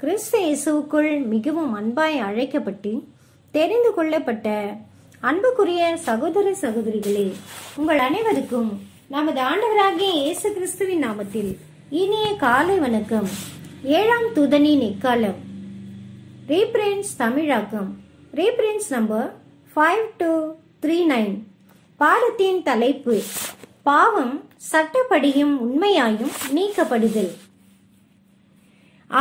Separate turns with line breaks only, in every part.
கிறிஸ்து இயேசுக்குள் மிகவும் அன்பாய் அழைக்கப்பட்டு தெரிந்து கொள்ளப்பட்ட அன்புக்குரிய சகோதர சகோதரிகளே உங்கள் அனைவருக்கும் நமது ஆண்டவராகிய இயேசு கிறிஸ்துவின் நாமத்தில் இனிய காலை வணக்கம் ஏழாம் துதனின் எக்காலம் ரீப்ரின்ஸ் தமிழாக்கம் ரீப்ரின்ஸ் number five two three nine பாடத்தின் தலைப்பு பாவம் சட்டப்படியும் உண்மையாயும் நீக்கப்படுதல்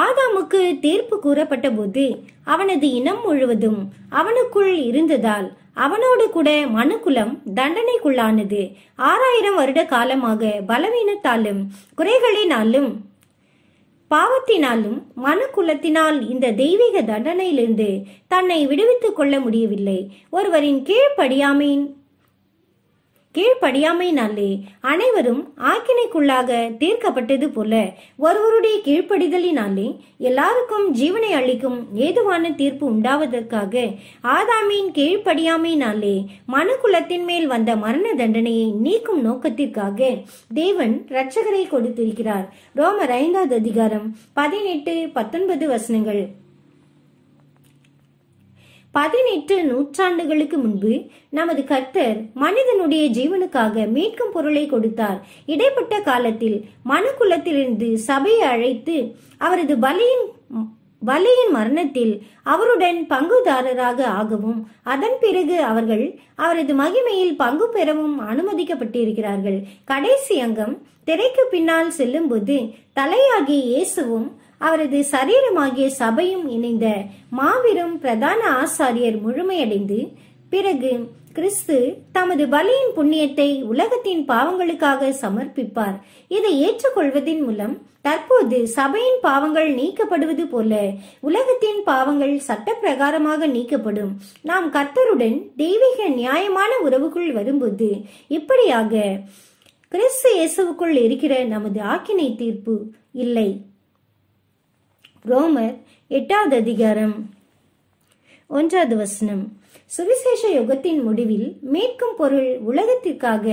ஆதாமுக்கு தீர்ப்பு கூறப்பட்ட போது அவனது இனம் முழுவதும் அவனுக்குள் இருந்ததால் அவனோடு கூட மனுக்குலம் தண்டனைக்குள்ளானது ஆறாயிரம் வருட காலமாக பலவீனத்தாலும் குறைகளினாலும் பாவத்தினாலும் மனுக்குலத்தினால் இந்த தெய்வீக தண்டனையிலிருந்து தன்னை விடுவித்துக் கொள்ள முடியவில்லை ஒருவரின் கீழ்ப்படியாமையின் கீழ்படியாமையினாலே அனைவரும் ஆக்கினைக்குள்ளாக தீர்க்கப்பட்டது போல ஒருவருடைய கீழ்ப்படிதலினாலே எல்லாருக்கும் ஜீவனை அளிக்கும் ஏதுவான தீர்ப்பு உண்டாவதற்காக ஆதாமின் கீழ்ப்படியாமையினாலே மனுக்குலத்தின் மேல் வந்த மரண தண்டனையை நீக்கும் நோக்கத்திற்காக தேவன் இரட்சகரை கொடுத்திருக்கிறார் ரோமர் ஐந்தாவது அதிகாரம் பதினெட்டு பத்தொன்பது வசனங்கள் பதினெட்டு நூற்றாண்டுகளுக்கு முன்பு நமது கர்த்தர் மனிதனுடைய ஜீவனுக்காக மீட்கும் பொருளை கொடுத்தார் இடைப்பட்ட காலத்தில் மனுக்குலத்திலிருந்து சபையை அழைத்து அவரது பலியின் பலியின் மரணத்தில் அவருடன் பங்குதாரராக ஆகவும் அதன் பிறகு அவர்கள் அவரது மகிமையில் பங்கு பெறவும் அனுமதிக்கப்பட்டிருக்கிறார்கள் கடைசி அங்கம் திரைக்கு பின்னால் செல்லும்போது தலையாகி இயேசுவும் அவரது சரீரமாகிய சபையும் இணைந்த மாபெரும் பிரதான ஆசாரியர் முழுமையடைந்து பிறகு கிறிஸ்து தமது பலியின் புண்ணியத்தை உலகத்தின் பாவங்களுக்காக சமர்ப்பிப்பார் இதை ஏற்றுக்கொள்வதன் மூலம் தற்போது சபையின் பாவங்கள் நீக்கப்படுவது போல உலகத்தின் பாவங்கள் சட்டப்பிரகாரமாக நீக்கப்படும் நாம் கர்த்தருடன் தெய்வீக நியாயமான உறவுக்குள் வரும்போது இப்படியாக கிறிஸ்து இயேசுக்குள் இருக்கிற நமது ஆக்கினை தீர்ப்பு இல்லை ரோமர் எட்டாவது அதிகாரம் ஒன்றாவது வசனம் சுவிசேஷ யுகத்தின் முடிவில் மீட்கும் பொருள் உலகத்திற்காக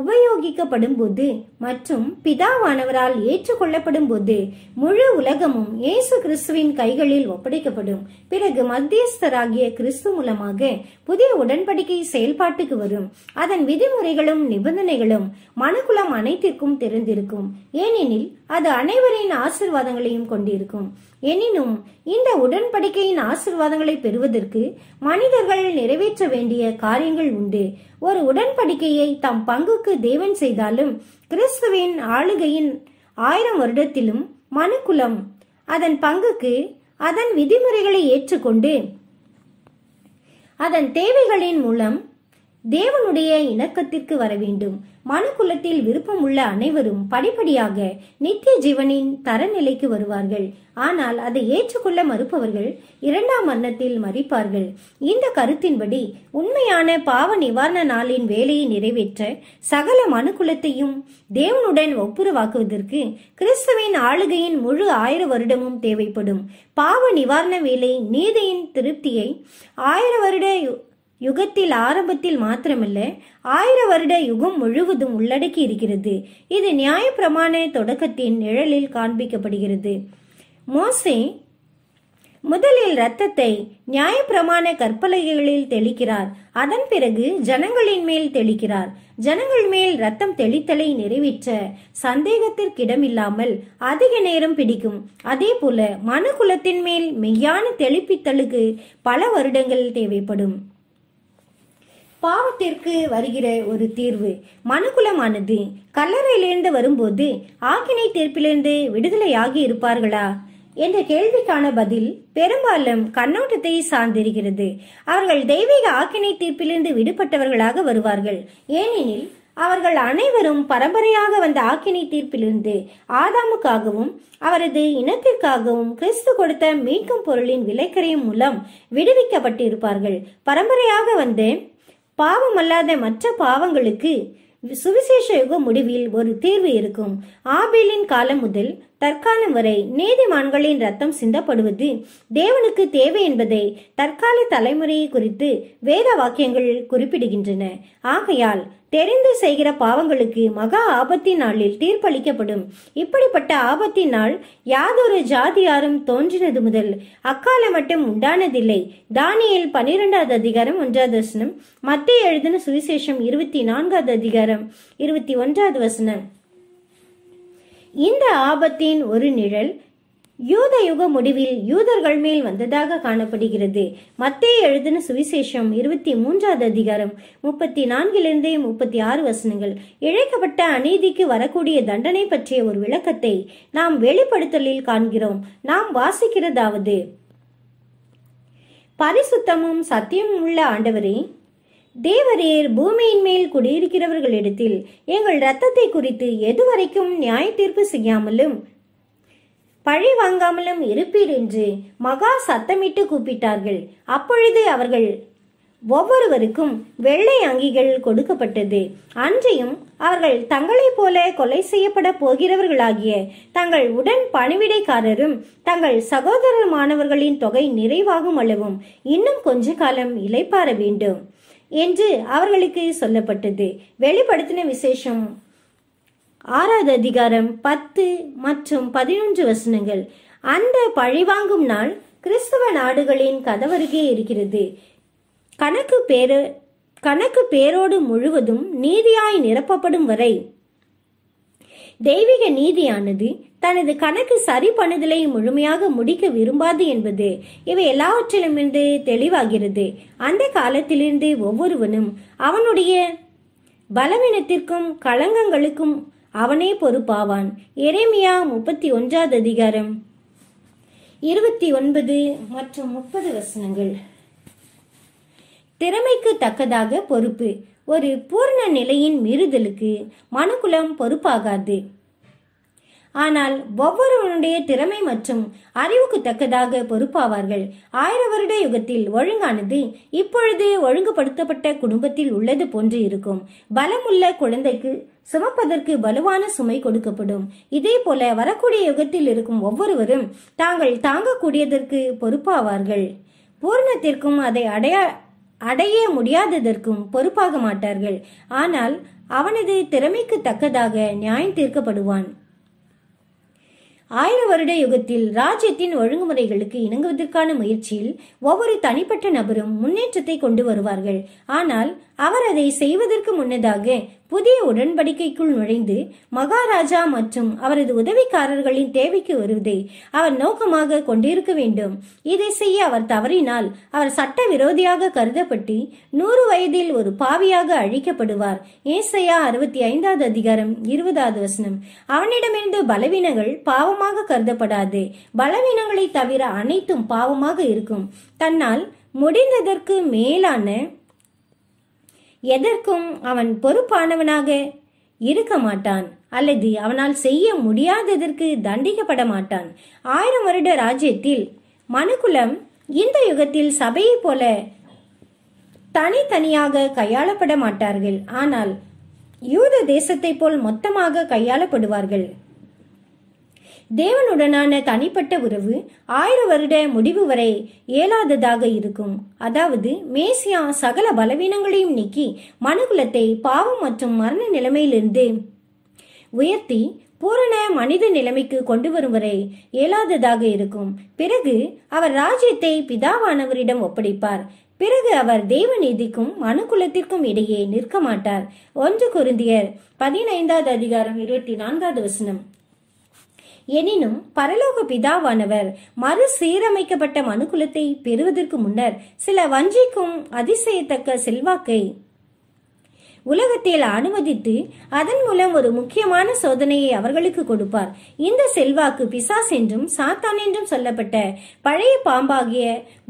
உபயோகிக்கப்படும் போது மற்றும் பிதாவானவரால் ஏற்றுக்கொள்ளப்படும் போது முழு உலகமும் இயேசு கிறிஸ்துவின் கைகளில் ஒப்படைக்கப்படும் பிறகு மத்தியஸ்தராகிய கிறிஸ்து மூலமாக புதிய உடன்படிக்கை செயல்பாட்டுக்கு வரும் அதன் விதிமுறைகளும் நிபந்தனைகளும் மனுக்குளம் அனைத்திற்கும் திறந்திருக்கும் ஏனெனில் அது அனைவரின் ஆசிர்வாதங்களையும் கொண்டிருக்கும் எனினும் இந்த உடன்படிக்கையின் ஆசிர்வாதங்களை பெறுவதற்கு மனிதர்கள் நிறைவேற்ற வேண்டிய காரியங்கள் உண்டு ஒரு உடன்படிக்கையை தம் பங்குக்கு தேவன் செய்தாலும் கிறிஸ்துவின் ஆளுகையின் ஆயிரம் வருடத்திலும் மனுக்குலம் அதன் பங்குக்கு அதன் விதிமுறைகளை ஏற்றுக்கொண்டு அதன் தேவைகளின் மூலம் தேவனுடைய இணக்கத்திற்கு வர வேண்டும் மனுக்குலத்தில் விருப்பம் உள்ள அனைவரும் படிப்படியாக நித்திய ஜீவனின் தரநிலைக்கு வருவார்கள் ஆனால் அதை ஏற்றுக்கொள்ள மறுப்பவர்கள் இரண்டாம் வண்ணத்தில் மறிப்பார்கள் இந்த கருத்தின்படி உண்மையான பாவ நிவாரண நாளின் வேலையை நிறைவேற்ற சகல மனுக்குலத்தையும் தேவனுடன் ஒப்புரவாக்குவதற்கு கிறிஸ்துவின் ஆளுகையின் முழு ஆயிர வருடமும் தேவைப்படும் பாவ நிவாரண வேலை நீதியின் திருப்தியை ஆயிர வருட யுகத்தில் ஆரம்பத்தில் மாத்திரமல்ல ஆயிர வருட யுகம் முழுவதும் உள்ளடக்கி இருக்கிறது இது நியாய பிரமாண தொடக்கத்தின் நிழலில் காண்பிக்கப்படுகிறது மோசே முதலில் இரத்தத்தை நியாயப்பிரமாண கற்பலகைகளில் தெளிக்கிறார் அதன் பிறகு ஜனங்களின் மேல் தெளிக்கிறார் ஜனங்கள் மேல் ரத்தம் தெளித்தலை நிறைவேற்ற சந்தேகத்திற்கிடமில்லாமல் அதிக நேரம் பிடிக்கும் அதே போல குலத்தின் மேல் மெய்யான தெளிப்பித்தலுக்கு பல வருடங்கள் தேவைப்படும் பாவத்திற்கு வருகிற ஒரு தீர்வு மனுகுலமானது கல்லறையிலிருந்து வரும்போது ஆக்கினை தீர்ப்பிலிருந்து விடுதலையாகி இருப்பார்களா என்ற கேள்விக்கான பதில் பெரும்பாலும் கண்ணோட்டத்தை சார்ந்திருக்கிறது அவர்கள் தெய்வீக ஆக்கினை தீர்ப்பிலிருந்து விடுபட்டவர்களாக வருவார்கள் ஏனெனில் அவர்கள் அனைவரும் பரம்பரையாக வந்த ஆக்கினை தீர்ப்பிலிருந்து ஆதாமுக்காகவும் அவரது இனத்திற்காகவும் கிறிஸ்து கொடுத்த மீட்கும் பொருளின் விலைக்கரையும் மூலம் விடுவிக்கப்பட்டிருப்பார்கள் பரம்பரையாக வந்து பாவமல்லாத மற்ற பாவங்களுக்கு சுவிசேஷ யுக முடிவில் ஒரு தீர்வு இருக்கும் ஆபேலின் காலம் முதல் தற்காலம் வரை நீதிமான்களின் ரத்தம் சிந்தப்படுவது தேவனுக்கு தேவை என்பதை தற்கால தலைமுறையை குறித்து வேத வாக்கியங்கள் குறிப்பிடுகின்றன ஆகையால் தெரிந்து செய்கிற பாவங்களுக்கு மகா ஆபத்தின் நாளில் தீர்ப்பளிக்கப்படும் இப்படிப்பட்ட ஆபத்தின் நாள் யாதொரு ஜாதியாரும் தோன்றினது முதல் அக்கால மட்டும் உண்டானதில்லை தானியில் பனிரெண்டாவது அதிகாரம் ஒன்றாவது வசனம் மத்திய எழுதின சுவிசேஷம் இருபத்தி நான்காவது அதிகாரம் இருபத்தி ஒன்றாவது வசனம் இந்த ஆபத்தின் ஒரு நிழல் யூத யுக முடிவில் யூதர்கள் மேல் வந்ததாக காணப்படுகிறது மத்திய எழுதின சுவிசேஷம் இருபத்தி மூன்றாவது அதிகாரம் முப்பத்தி நான்கிலிருந்தே முப்பத்தி ஆறு வசனங்கள் இழைக்கப்பட்ட அநீதிக்கு வரக்கூடிய தண்டனை பற்றிய ஒரு விளக்கத்தை நாம் வெளிப்படுத்தலில் காண்கிறோம் நாம் வாசிக்கிறதாவது பரிசுத்தமும் சத்தியமும் உள்ள ஆண்டவரே தேவரேர் பூமியின் மேல் குடியிருக்கிறவர்களிடத்தில் எங்கள் ரத்தத்தை குறித்து எதுவரைக்கும் நியாய தீர்ப்பு செய்யாமலும் பழி வாங்காமலும் இருப்பீர் என்று மகா சத்தமிட்டு கூப்பிட்டார்கள் அப்பொழுது அவர்கள் ஒவ்வொருவருக்கும் வெள்ளை அங்கிகள் கொடுக்கப்பட்டது அன்றையும் அவர்கள் தங்களைப் போல கொலை செய்யப்பட போகிறவர்களாகிய தங்கள் உடன் பணிவிடைக்காரரும் தங்கள் மாணவர்களின் தொகை நிறைவாகும் அளவும் இன்னும் கொஞ்ச காலம் இலைப்பாற வேண்டும் என்று அவர்களுக்கு சொல்லப்பட்டது வெளிப்படுத்தின விசேஷம் ஆறாவது அதிகாரம் பத்து மற்றும் பதினொன்று வசனங்கள் அந்த பழிவாங்கும் நாள் கிறிஸ்தவ நாடுகளின் கதவருகே இருக்கிறது கணக்கு பேரு கணக்கு பேரோடு முழுவதும் நீதியாய் நிரப்பப்படும் வரை தெய்வீக நீதியானது தனது கணக்கு சரி பண்ணுதலை முழுமையாக முடிக்க விரும்பாது என்பது இவை எல்லாவற்றிலும் இருந்து தெளிவாகிறது அந்த காலத்திலிருந்து ஒவ்வொருவனும் அவனுடைய பலவீனத்திற்கும் களங்கங்களுக்கும் அவனே பொறுப்பாவான் எரேமியா முப்பத்தி ஒன்றாவது அதிகாரம் இருபத்தி ஒன்பது மற்றும் முப்பது வசனங்கள் திறமைக்கு தக்கதாக பொறுப்பு ஒரு பூர்ண நிலையின் மீறுதலுக்கு மனுகுலம் பொறுப்பாகாது ஆனால் ஒவ்வொருவனுடைய திறமை மற்றும் அறிவுக்கு தக்கதாக பொறுப்பாவார்கள் ஆயிர வருட யுகத்தில் ஒழுங்கானது இப்பொழுது ஒழுங்குபடுத்தப்பட்ட குடும்பத்தில் உள்ளது போன்று இருக்கும் பலமுள்ள குழந்தைக்கு சுமப்பதற்கு வலுவான சுமை கொடுக்கப்படும் இதே போல வரக்கூடிய யுகத்தில் இருக்கும் ஒவ்வொருவரும் தாங்கள் தாங்கக்கூடியதற்கு பொறுப்பாவார்கள் பூர்ணத்திற்கும் அதை அடையா அடைய முடியாததற்கும் பொறுப்பாக மாட்டார்கள் ஆனால் அவனது திறமைக்கு தக்கதாக நியாயம் தீர்க்கப்படுவான் ஆயிர வருட யுகத்தில் ராஜ்யத்தின் ஒழுங்குமுறைகளுக்கு இணங்குவதற்கான முயற்சியில் ஒவ்வொரு தனிப்பட்ட நபரும் முன்னேற்றத்தை கொண்டு வருவார்கள் ஆனால் அவர் அதை செய்வதற்கு முன்னதாக புதிய உடன்படிக்கைக்குள் நுழைந்து மகாராஜா மற்றும் அவரது உதவிக்காரர்களின் தேவைக்கு வருவதை அவர் நோக்கமாக கொண்டிருக்க வேண்டும் இதை செய்ய அவர் தவறினால் அவர் சட்ட விரோதியாக கருதப்பட்டு நூறு வயதில் ஒரு பாவியாக அழிக்கப்படுவார் ஏசையா அறுபத்தி ஐந்தாவது அதிகாரம் இருபதாவது வசனம் அவனிடமிருந்து பலவீனங்கள் பாவமாக கருதப்படாது பலவீனங்களை தவிர அனைத்தும் பாவமாக இருக்கும் தன்னால் முடிந்ததற்கு மேலான எதற்கும் அவன் பொறுப்பானவனாக இருக்க மாட்டான் அல்லது அவனால் செய்ய முடியாததற்கு தண்டிக்கப்பட மாட்டான் ஆயிரம் வருட ராஜ்யத்தில் மனுக்குலம் இந்த யுகத்தில் சபையைப் போல தனித்தனியாக கையாளப்பட மாட்டார்கள் ஆனால் யூத தேசத்தை போல் மொத்தமாக கையாளப்படுவார்கள் தேவனுடனான தனிப்பட்ட உறவு ஆயிரம் வருட முடிவு வரை இயலாததாக இருக்கும் அதாவது மேசியா சகல பலவீனங்களையும் நீக்கி மனுகுலத்தை பாவம் மற்றும் மரண நிலைமையிலிருந்து உயர்த்தி பூரண மனித நிலைமைக்கு கொண்டு வரும் வரை இயலாததாக இருக்கும் பிறகு அவர் ராஜ்யத்தை பிதாவானவரிடம் ஒப்படைப்பார் பிறகு அவர் தெய்வ நீதிக்கும் மனுக்குலத்திற்கும் இடையே நிற்க மாட்டார் ஒன்று குருந்தியர் பதினைந்தாவது அதிகாரம் இருபத்தி நான்காவது வசனம் எனினும் பரலோக பிதாவானவர் மறு சீரமைக்கப்பட்ட மனுக்குலத்தை பெறுவதற்கு முன்னர் சில வஞ்சிக்கும் அதிசயத்தக்க செல்வாக்கை உலகத்தில் அனுமதித்து அதன் மூலம் ஒரு முக்கியமான சோதனையை அவர்களுக்கு கொடுப்பார் இந்த செல்வாக்கு பிசாஸ் என்றும் சாத்தான் என்றும் சொல்லப்பட்ட பழைய பாம்பாகிய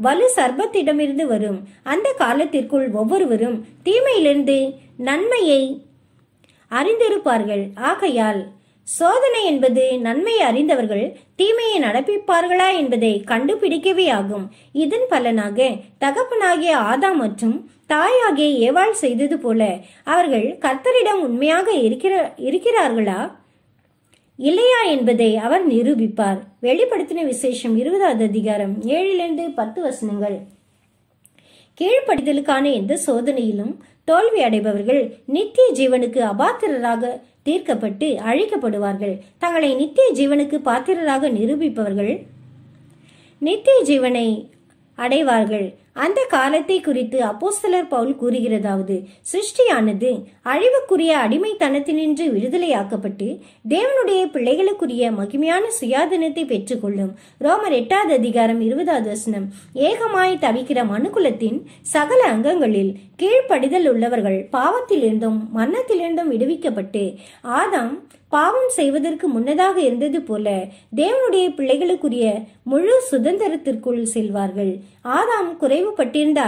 வலு சர்பத்திடமிருந்து வரும் அந்த காலத்திற்குள் ஒவ்வொருவரும் தீமையிலிருந்து நன்மையை அறிந்திருப்பார்கள் ஆகையால் சோதனை என்பது நன்மையை அறிந்தவர்கள் தீமையை நடப்பிப்பார்களா என்பதை கண்டுபிடிக்கவே ஆகும் இதன் பலனாக தகப்பனாகிய ஆதா மற்றும் தாயாகிய ஏவாள் செய்தது போல அவர்கள் கர்த்தரிடம் உண்மையாக இருக்கிற இருக்கிறார்களா இல்லையா என்பதை அவர் நிரூபிப்பார் வெளிப்படுத்தின விசேஷம் இருபதாவது அதிகாரம் ஏழிலிருந்து பத்து வசனங்கள் கீழ்ப்படிதலுக்கான எந்த சோதனையிலும் தோல்வி அடைபவர்கள் நித்திய ஜீவனுக்கு அபாத்திரராக தீர்க்கப்பட்டு அழைக்கப்படுவார்கள் தங்களை நித்திய ஜீவனுக்கு பாத்திரராக நிரூபிப்பவர்கள் நித்திய ஜீவனை அடைவார்கள் அந்த காலத்தை குறித்து அப்போஸ்தலர் பவுல் கூறுகிறதாவது சிருஷ்டியானது அழிவுக்குரிய அடிமைத்தனத்தினின்று விடுதலையாக்கப்பட்டு தேவனுடைய பிள்ளைகளுக்குரிய மகிமையான சுயாதீனத்தை பெற்றுக்கொள்ளும் ரோமர் எட்டாவது அதிகாரம் இருபதாவது வசனம் ஏகமாய் தவிக்கிற மனுக்குலத்தின் சகல அங்கங்களில் கீழ்ப்படிதல் உள்ளவர்கள் பாவத்திலிருந்தும் மரணத்திலிருந்தும் விடுவிக்கப்பட்டு ஆதாம் பாவம் செய்வதற்கு முன்னதாக இருந்தது போல தேவனுடைய பிள்ளைகளுக்குரிய முழு சுதந்திரத்திற்குள் செல்வார்கள் ஆதாம் குறைவுபட்டிருந்த